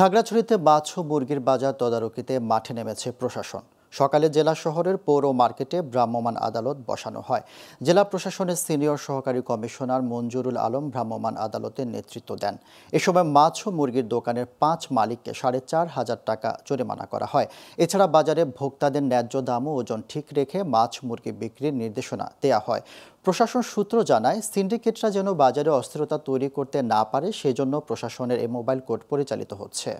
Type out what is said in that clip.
খাগড়াছড়িতে বাছ মুরগির বাজার তদারকিতে মাঠে নেমেছে প্রশাসন সকালে জেলা শহরের পৌর মার্কেটে ভ্রাম্যমাণ আদালত বসানো হয় জেলা প্রশাসনের সিনিয়র সহকারী কমিশনার মঞ্জুরুল আলম ভ্রাম্যমাণ আদালতের নেতৃত্ব দেন এ সময় মাছ ও মুরগির দোকানের পাঁচ মালিককে সাড়ে চার হাজার টাকা জরিমানা করা হয় এছাড়া বাজারে ভোক্তাদের ন্যায্য দাম ও ওজন ঠিক রেখে মাছ মুরগি বিক্রির নির্দেশনা দেয়া হয় প্রশাসন সূত্র জানায় সিন্ডিকেটরা যেন বাজারে অস্থিরতা তৈরি করতে না পারে সেজন্য প্রশাসনের এই মোবাইল কোর্ট পরিচালিত হচ্ছে